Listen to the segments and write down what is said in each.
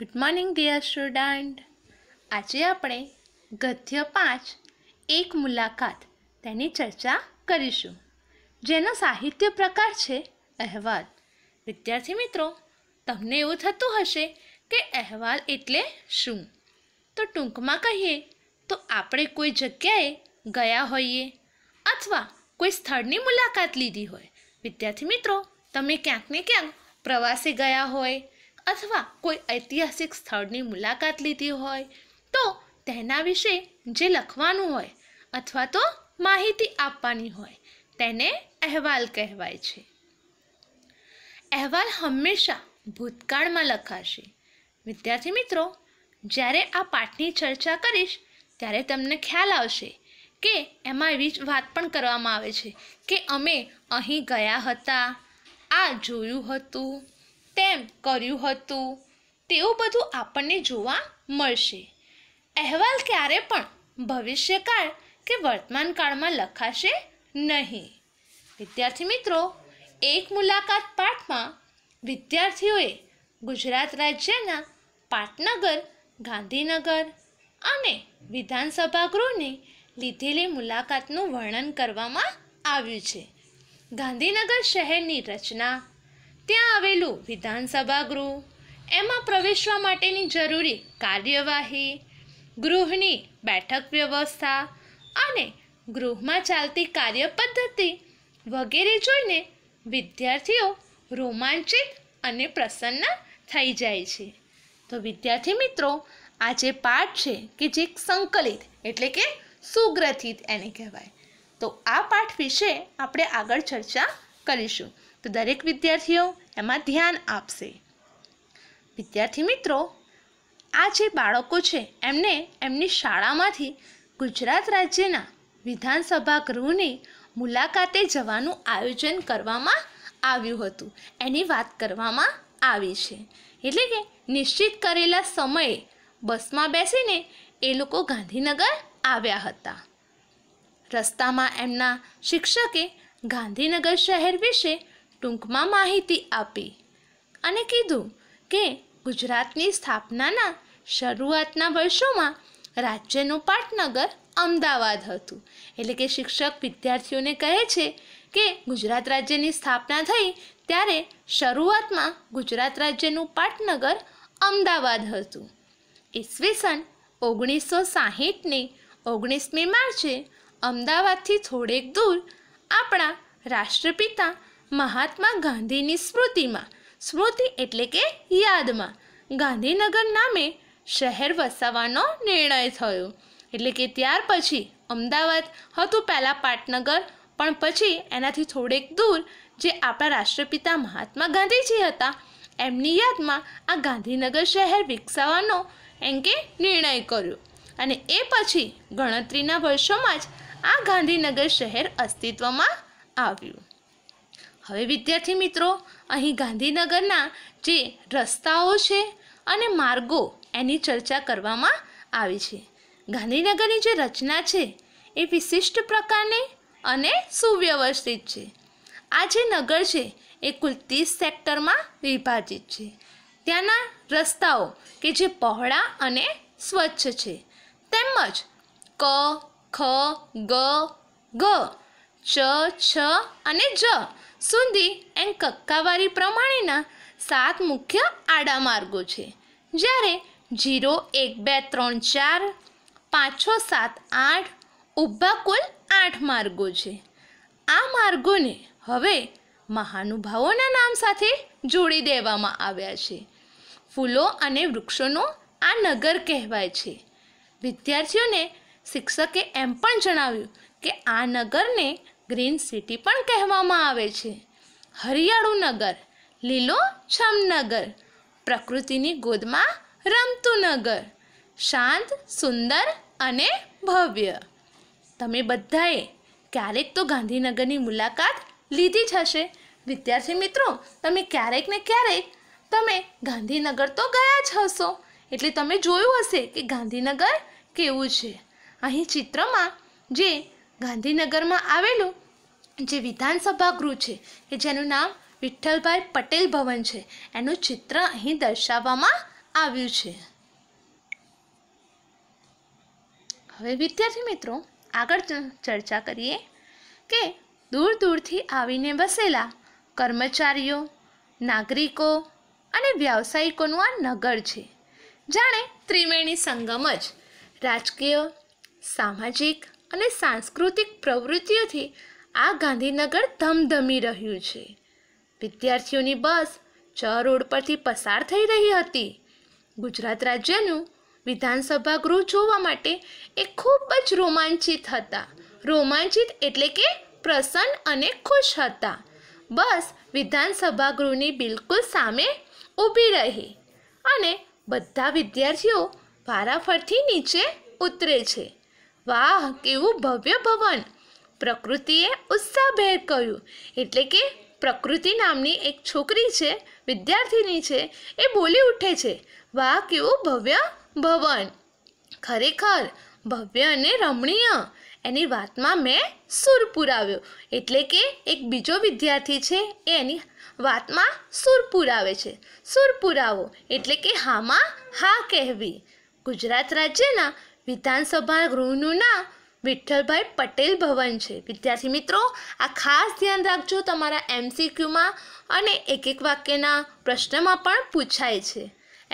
Good morning dear student આજે આપણે ગદ્ય પાંચ એક મુલાકાત તેની ચર્ચા કરીશું જેનો સાહિત્ય પ્રકાર છે અહેવાલ વિદ્યાર્થી મિત્રો તમને એવું થતું હશે કે અહેવાલ એટલે શું તો ટૂંકમાં કહીએ તો આપણે કોઈ જગ્યાએ ગયા હોઈએ અથવા કોઈ સ્થળની મુલાકાત લીધી હોય વિદ્યાર્થી મિત્રો તમે ક્યાંક ને ક્યાંક પ્રવાસે ગયા હોય અથવા કોઈ ઐતિહાસિક સ્થળની મુલાકાત લીધી હોય તો તેના વિશે જે લખવાનું હોય અથવા તો માહિતી આપવાની હોય તેને અહેવાલ કહેવાય છે અહેવાલ હંમેશા ભૂતકાળમાં લખાશે વિદ્યાર્થી મિત્રો જ્યારે આ પાઠની ચર્ચા કરીશ ત્યારે તમને ખ્યાલ આવશે કે એમાં એવી જ વાત પણ કરવામાં આવે છે કે અમે અહીં ગયા હતા આ જોયું હતું તેમ કર્યું હતું તેવું બધું આપણને જોવા મળશે અહેવાલ ક્યારે પણ ભવિષ્યકાળ કે વર્તમાનકાળમાં લખાશે નહીં વિદ્યાર્થી મિત્રો એક મુલાકાત પાઠમાં વિદ્યાર્થીઓએ ગુજરાત રાજ્યના પાટનગર ગાંધીનગર અને વિધાનસભા ગૃહની લીધેલી મુલાકાતનું વર્ણન કરવામાં આવ્યું છે ગાંધીનગર શહેરની રચના ત્યાં આવેલું વિધાનસભા ગૃહ એમાં પ્રવેશવા માટેની જરૂરી કાર્યવાહી ગૃહની બેઠક વ્યવસ્થા અને ગૃહમાં ચાલતી કાર્ય પદ્ધતિ વગેરે જોઈને વિદ્યાર્થીઓ રોમાંચિત અને પ્રસન્ન થઈ જાય છે તો વિદ્યાર્થી મિત્રો આ જે પાઠ છે કે જે સંકલિત એટલે કે સુગ્રથિત એને કહેવાય તો આ પાઠ વિશે આપણે આગળ ચર્ચા કરીશું તો દરેક વિદ્યાર્થીઓ એમાં ધ્યાન આપશે વિદ્યાર્થી મિત્રો આ જે બાળકો છે એમને એમની શાળામાંથી ગુજરાત રાજ્યના વિધાનસભા ગૃહની મુલાકાતે જવાનું આયોજન કરવામાં આવ્યું હતું એની વાત કરવામાં આવી છે એટલે કે નિશ્ચિત કરેલા સમયે બસમાં બેસીને એ લોકો ગાંધીનગર આવ્યા હતા રસ્તામાં એમના શિક્ષકે ગાંધીનગર શહેર વિશે ટૂંકમાં માહિતી આપી અને કીધું કે ગુજરાતની સ્થાપનાના શરૂઆતના વર્ષોમાં રાજ્યનું પાટનગર અમદાવાદ હતું એટલે કે શિક્ષક વિદ્યાર્થીઓને કહે છે કે ગુજરાત રાજ્યની સ્થાપના થઈ ત્યારે શરૂઆતમાં ગુજરાત રાજ્યનું પાટનગર અમદાવાદ હતું ઈસવીસન ઓગણીસો સાહીઠની ઓગણીસમી માર્ચે અમદાવાદથી થોડેક દૂર આપણા રાષ્ટ્રપિતા મહાત્મા ગાંધીની સ્મૃતિમાં સ્મૃતિ એટલે કે યાદમાં ગાંધીનગર નામે શહેર વસાવવાનો નિર્ણય થયો એટલે કે ત્યાર પછી અમદાવાદ હતું પહેલાં પાટનગર પણ પછી એનાથી થોડેક દૂર જે આપણા રાષ્ટ્રપિતા મહાત્મા ગાંધીજી હતા એમની યાદમાં આ ગાંધીનગર શહેર વિકસાવવાનો એંકે નિર્ણય કર્યો અને એ પછી ગણતરીના વર્ષોમાં જ આ ગાંધીનગર શહેર અસ્તિત્વમાં આવ્યું હવે વિદ્યાર્થી મિત્રો અહીં ગાંધીનગરના જે રસ્તાઓ છે અને માર્ગો એની ચર્ચા કરવામાં આવી છે ગાંધીનગરની જે રચના છે એ વિશિષ્ટ પ્રકારની અને સુવ્યવસ્થિત છે આ જે નગર છે એ કુલ ત્રીસ સેક્ટરમાં વિભાજિત છે ત્યાંના રસ્તાઓ કે જે પહોળા અને સ્વચ્છ છે તેમજ ક ખ ગ ગ ચ છ અને જ સુધી એમ કક્કાવારી પ્રમાણેના સાત મુખ્ય આડા માર્ગો છે જ્યારે જીરો એક બે ત્રણ ચાર પાંચ છ સાત આઠ ઊભા કુલ આઠ માર્ગો છે આ માર્ગોને હવે મહાનુભાવોના નામ સાથે જોડી દેવામાં આવ્યા છે ફૂલો અને વૃક્ષોનો આ નગર કહેવાય છે વિદ્યાર્થીઓને શિક્ષકે એમ પણ જણાવ્યું કે આ નગરને ગ્રીન સિટી પણ કહેવામાં આવે છે હરિયાળું નગર લીલો છમ પ્રકૃતિની ગોદમાં રમતું નગર શાંત સુંદર અને ભવ્ય તમે બધાએ ક્યારેક તો ગાંધીનગરની મુલાકાત લીધી જ હશે વિદ્યાર્થી મિત્રો તમે ક્યારેક ને ક્યારેક તમે ગાંધીનગર તો ગયા જ હશો એટલે તમે જોયું હશે કે ગાંધીનગર કેવું છે અહીં ચિત્રમાં જે ગાંધીનગરમાં આવેલું જે વિધાનસભા ગૃહ છે કે જેનું નામ વિઠ્ઠલભાઈ પટેલ ભવન છે એનું ચિત્ર અહીં દર્શાવવામાં આવ્યું છે હવે વિદ્યાર્થી મિત્રો આગળ ચર્ચા કરીએ કે દૂર દૂરથી આવીને બસેલા કર્મચારીઓ નાગરિકો અને વ્યાવસાયિકોનું આ નગર છે જાણે ત્રિવેણી સંગમ જ રાજકીય સામાજિક અને સાંસ્કૃતિક પ્રવૃત્તિઓથી આ ગાંધીનગર ધમધમી રહ્યું છે વિદ્યાર્થીઓની બસ ચ રોડ પરથી પસાર થઈ રહી હતી ગુજરાત રાજ્યનું વિધાનસભા ગૃહ જોવા માટે એ ખૂબ જ રોમાંચિત હતા રોમાંચિત એટલે કે પ્રસન્ન અને ખુશ હતા બસ વિધાનસભા ગૃહની બિલકુલ સામે ઊભી રહી અને બધા વિદ્યાર્થીઓ વારાફરથી નીચે ઉતરે છે વાહ કેવું ભવ્ય ભવન પ્રકૃતિએ ઉત્સાહભેર કહ્યું એટલે કે પ્રકૃતિ નામની એક છોકરી છે વિદ્યાર્થીની છે એ બોલી ઉઠે છે વાહ કેવું ભવ્ય ભવન ખરેખર ભવ્ય અને રમણીય એની વાતમાં મેં સુર પુરાવ્યો એટલે કે એક બીજો વિદ્યાર્થી છે એ એની વાતમાં સુર પુરાવે છે સુર પુરાવો એટલે કે હામાં હા કહેવી ગુજરાત રાજ્યના વિધાનસભા ગૃહનું નામ વિઠ્ઠલભાઈ પટેલ ભવન છે વિદ્યાર્થી મિત્રો આ ખાસ ધ્યાન રાખજો તમારા એમસીક્યુમાં અને એક એક વાક્યના પ્રશ્નમાં પણ પૂછાય છે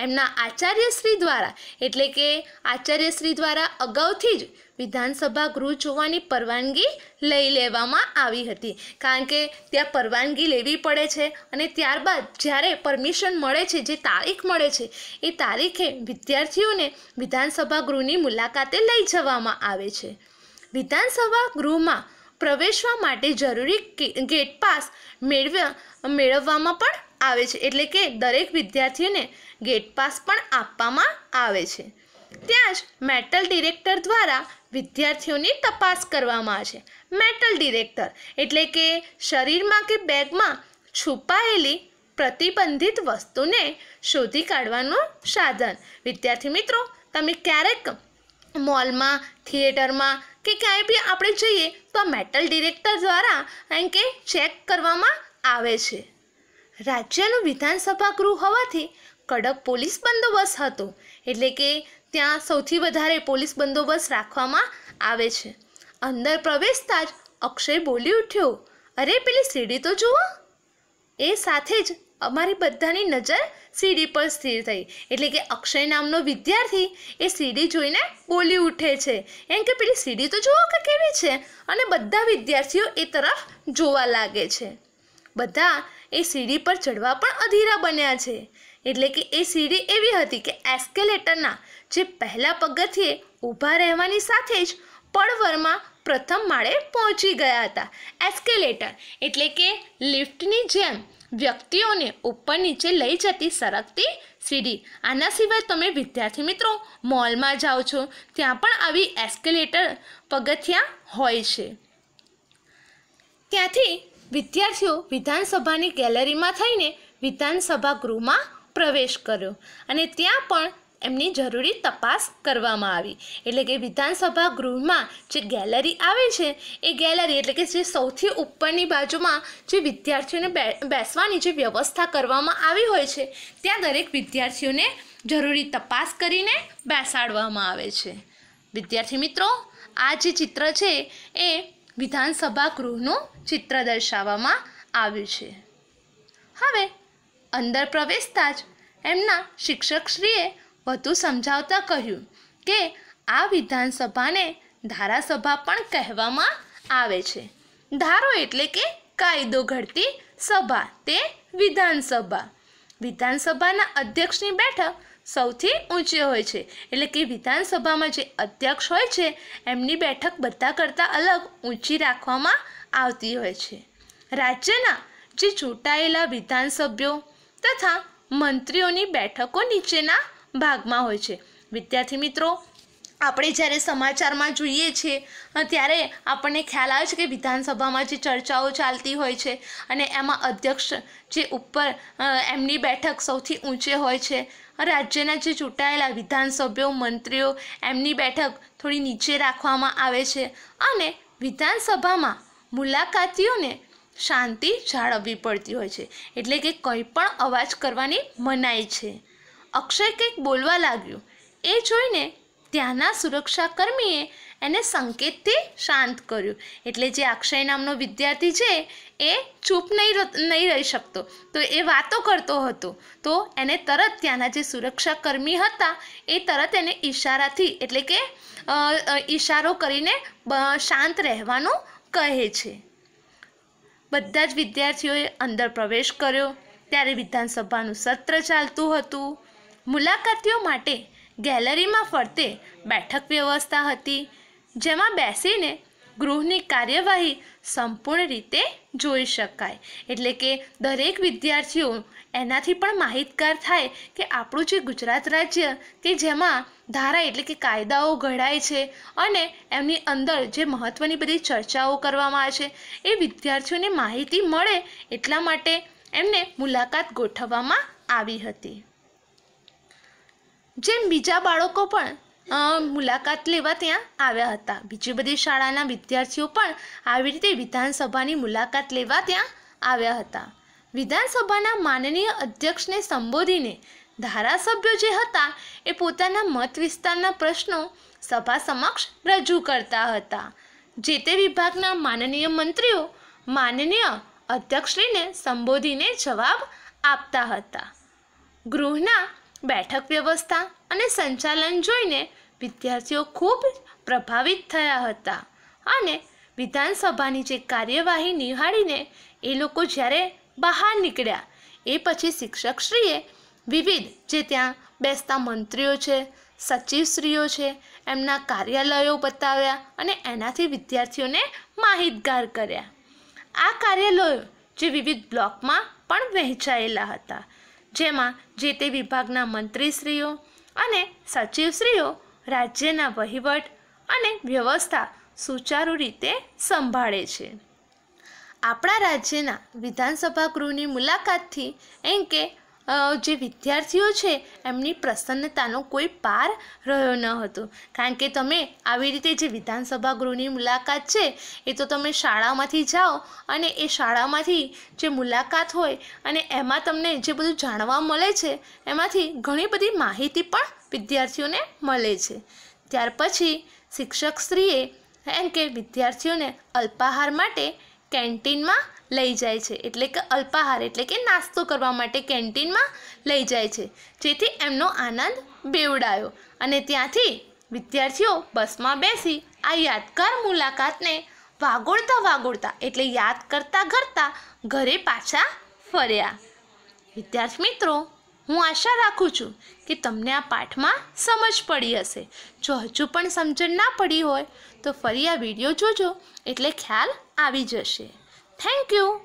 એમના આચાર્યશ્રી દ્વારા એટલે કે આચાર્યશ્રી દ્વારા અગાઉથી જ વિધાનસભા ગૃહ જોવાની પરવાનગી લઈ લેવામાં આવી હતી કારણ કે ત્યાં પરવાનગી લેવી પડે છે અને ત્યારબાદ જ્યારે પરમિશન મળે છે જે તારીખ મળે છે એ તારીખે વિદ્યાર્થીઓને વિધાનસભા ગૃહની મુલાકાતે લઈ જવામાં આવે છે વિધાનસભા ગૃહમાં પ્રવેશવા માટે જરૂરી ગેટ પાસ મેળવ્યા મેળવવામાં પણ આવે છે એટલે કે દરેક વિદ્યાર્થીઓને ગેટ પાસ પણ આપવામાં આવે છે ત્યાં જ મેટલ ડિરેક્ટર દ્વારા વિદ્યાર્થીઓની તપાસ કરવામાં આવે છે મેટલ ડિરેક્ટર એટલે કે શરીરમાં કે બેગમાં છુપાયેલી પ્રતિબંધિત વસ્તુને શોધી કાઢવાનું સાધન વિદ્યાર્થી મિત્રો તમે ક્યારેક મોલમાં થિયેટરમાં કે ક્યાંય બી આપણે જઈએ તો આ મેટલ ડિરેક્ટર દ્વારા એમ કે ચેક કરવામાં આવે છે રાજ્યનું વિધાનસભા ગૃહ હોવાથી કડક પોલીસ બંદોબસ્ત હતો એટલે કે ત્યાં સૌથી વધારે પોલીસ બંદોબસ્ત રાખવામાં આવે છે અંદર પ્રવેશતા જ અક્ષય બોલી ઉઠ્યો અરે પેલી સીડી તો જુઓ એ સાથે જ અમારી બધાની નજર સીડી પર સ્થિર થઈ એટલે કે અક્ષય નામનો વિદ્યાર્થી એ સીડી જોઈને બોલી ઉઠે છે એમ કે પેલી સીડી તો જુઓ કે કેવી છે અને બધા વિદ્યાર્થીઓ એ તરફ જોવા લાગે છે બધા એ સીડી પર ચડવા પણ અધીરા બન્યા છે એટલે કે એ સીડી એવી હતી કે એસ્કેલેટરના જે પહેલાં પગથિયે ઊભા રહેવાની સાથે જ પળવરમાં પ્રથમ માળે પહોંચી ગયા હતા એસ્કેલેટર એટલે કે લિફ્ટની જેમ વ્યક્તિઓને ઉપર નીચે લઈ જતી સરકતી સીડી આના સિવાય તમે વિદ્યાર્થી મિત્રો મોલમાં જાઓ છો ત્યાં પણ આવી એસ્કેલેટર પગથિયાં હોય છે ત્યાંથી વિદ્યાર્થીઓ વિધાનસભાની ગેલેરીમાં થઈને વિધાનસભા ગૃહમાં પ્રવેશ કર્યો અને ત્યાં પણ એમની જરૂરી તપાસ કરવામાં આવી એટલે કે વિધાનસભા ગૃહમાં જે ગેલેરી આવે છે એ ગેલેરી એટલે કે જે સૌથી ઉપરની બાજુમાં જે વિદ્યાર્થીઓને બેસવાની જે વ્યવસ્થા કરવામાં આવી હોય છે ત્યાં દરેક વિદ્યાર્થીઓને જરૂરી તપાસ કરીને બેસાડવામાં આવે છે વિદ્યાર્થી મિત્રો આ જે ચિત્ર છે એ વિધાનસભા ગૃહનું ચિત્ર દર્શાવવામાં આવ્યું છે હવે અંદર પ્રવેશતા જ એમના શિક્ષકશ્રીએ વધુ સમજાવતા કહ્યું કે આ વિધાનસભાને ધારાસભા પણ કહેવામાં આવે છે ધારો એટલે કે કાયદો ઘડતી સભા તે વિધાનસભા વિધાનસભાના અધ્યક્ષની બેઠક સૌથી ઊંચી હોય છે એટલે કે વિધાનસભામાં જે અધ્યક્ષ હોય છે એમની બેઠક બધા કરતાં અલગ ઊંચી રાખવામાં આવતી હોય છે રાજ્યના જે ચૂંટાયેલા વિધાનસભ્યો તથા મંત્રીઓની બેઠકો નીચેના ભાગમાં હોય છે વિદ્યાર્થી મિત્રો આપણે જ્યારે સમાચારમાં જોઈએ છીએ ત્યારે આપણને ખ્યાલ આવે છે કે વિધાનસભામાં જે ચર્ચાઓ ચાલતી હોય છે અને એમાં અધ્યક્ષ જે ઉપર એમની બેઠક સૌથી ઊંચે હોય છે રાજ્યના જે ચૂંટાયેલા વિધાનસભ્યો મંત્રીઓ એમની બેઠક થોડી નીચે રાખવામાં આવે છે અને વિધાનસભામાં મુલાકાતીઓને શાંતિ જાળવવી પડતી હોય છે એટલે કે કંઈ પણ અવાજ કરવાની મનાય છે અક્ષય કંઈક બોલવા લાગ્યું એ જોઈને ત્યાંના સુરક્ષાકર્મીએ એને સંકેતથી શાંત કર્યું એટલે જે અક્ષય નામનો વિદ્યાર્થી છે એ ચૂપ નહીં નહીં રહી શકતો તો એ વાતો કરતો હતો તો એને તરત ત્યાંના જે સુરક્ષાકર્મી હતા એ તરત એને ઈશારાથી એટલે કે ઈશારો કરીને શાંત રહેવાનું કહે છે બધા જ વિદ્યાર્થીઓએ અંદર પ્રવેશ કર્યો ત્યારે વિધાનસભાનું સત્ર ચાલતું હતું મુલાકાતીઓ માટે ગેલેરીમાં ફરતે બેઠક વ્યવસ્થા હતી જેમાં બેસીને ગૃહની કાર્યવાહી સંપૂર્ણ રીતે જોઈ શકાય એટલે કે દરેક વિદ્યાર્થીઓ એનાથી પણ માહિતગાર થાય કે આપણું જે ગુજરાત રાજ્ય કે જેમાં ધારા એટલે કે કાયદાઓ ઘડાય છે અને એમની અંદર જે મહત્ત્વની બધી ચર્ચાઓ કરવામાં આવે છે એ વિદ્યાર્થીઓને માહિતી મળે એટલા માટે એમને મુલાકાત ગોઠવવામાં આવી હતી જેમ બીજા બાળકો પણ મુલાકાત લેવા ત્યાં આવ્યા હતા બીજી બધી શાળાના વિદ્યાર્થીઓ પણ આવી રીતે વિધાનસભાની મુલાકાત લેવા ત્યાં આવ્યા હતા વિધાનસભાના માનનીય અધ્યક્ષને સંબોધીને ધારાસભ્યો જે હતા એ પોતાના મત વિસ્તારના પ્રશ્નો સભા સમક્ષ રજૂ કરતા હતા જે તે વિભાગના માનનીય મંત્રીઓ માનનીય અધ્યક્ષશ્રીને સંબોધીને જવાબ આપતા હતા ગૃહના બેઠક વ્યવસ્થા અને સંચાલન જોઈને વિદ્યાર્થીઓ ખૂબ પ્રભાવિત થયા હતા અને વિધાનસભાની જે કાર્યવાહી નિહાળીને એ લોકો જ્યારે બહાર નીકળ્યા એ પછી શિક્ષકશ્રીએ વિવિધ જે ત્યાં બેસતા મંત્રીઓ છે સચિવશ્રીઓ છે એમના કાર્યાલયો બતાવ્યા અને એનાથી વિદ્યાર્થીઓને માહિતગાર કર્યા આ કાર્યાલયો જે વિવિધ બ્લોકમાં પણ વહેંચાયેલા હતા જેમાં જે તે વિભાગના મંત્રીશ્રીઓ અને સચિવશ્રીઓ રાજ્યના વહીવટ અને વ્યવસ્થા સુચારુ રીતે સંભાળે છે આપણા રાજ્યના વિધાનસભા ગૃહની મુલાકાતથી એમ કે જે વિદ્યાર્થીઓ છે એમની પ્રસન્નતાનો કોઈ પાર રહ્યો ન હતો કારણ કે તમે આવી રીતે જે વિધાનસભા ગૃહની મુલાકાત છે એ તો તમે શાળામાંથી જાઓ અને એ શાળામાંથી જે મુલાકાત હોય અને એમાં તમને જે બધું જાણવા મળે છે એમાંથી ઘણી બધી માહિતી પણ વિદ્યાર્થીઓને મળે છે ત્યાર પછી શિક્ષકશ્રીએ એમ કે વિદ્યાર્થીઓને અલ્પાહાર માટે કેન્ટીનમાં લઈ જાય છે એટલે કે અલ્પાહાર એટલે કે નાસ્તો કરવા માટે કેન્ટીનમાં લઈ જાય છે જેથી એમનો આનંદ બેવડાયો અને ત્યાંથી વિદ્યાર્થીઓ બસમાં બેસી આ યાદગાર મુલાકાતને વાગોળતા વાગોળતા એટલે યાદ કરતાં કરતાં ઘરે પાછા ફર્યા વિદ્યાર્થી મિત્રો હું આશા રાખું છું કે તમને આ પાઠમાં સમજ પડી હશે જો હજુ પણ સમજણ ના પડી હોય તો ફરી આ વિડીયો જોજો એટલે ખ્યાલ આવી જશે Thank you.